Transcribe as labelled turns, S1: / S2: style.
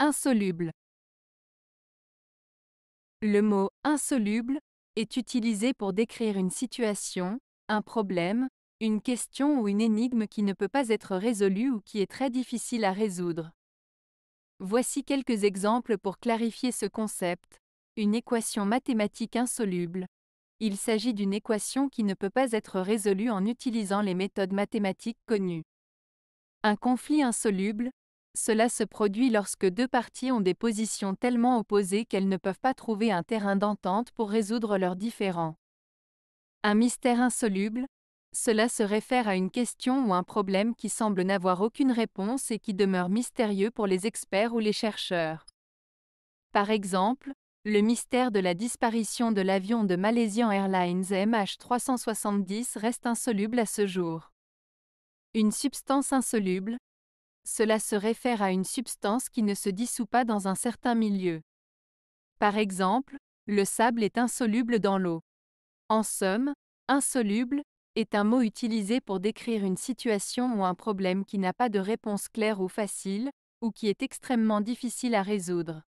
S1: Insoluble. Le mot insoluble est utilisé pour décrire une situation, un problème, une question ou une énigme qui ne peut pas être résolue ou qui est très difficile à résoudre. Voici quelques exemples pour clarifier ce concept. Une équation mathématique insoluble. Il s'agit d'une équation qui ne peut pas être résolue en utilisant les méthodes mathématiques connues. Un conflit insoluble cela se produit lorsque deux parties ont des positions tellement opposées qu'elles ne peuvent pas trouver un terrain d'entente pour résoudre leurs différends. Un mystère insoluble, cela se réfère à une question ou un problème qui semble n'avoir aucune réponse et qui demeure mystérieux pour les experts ou les chercheurs. Par exemple, le mystère de la disparition de l'avion de Malaysian Airlines MH370 reste insoluble à ce jour. Une substance insoluble, cela se réfère à une substance qui ne se dissout pas dans un certain milieu. Par exemple, le sable est insoluble dans l'eau. En somme, insoluble est un mot utilisé pour décrire une situation ou un problème qui n'a pas de réponse claire ou facile, ou qui est extrêmement difficile à résoudre.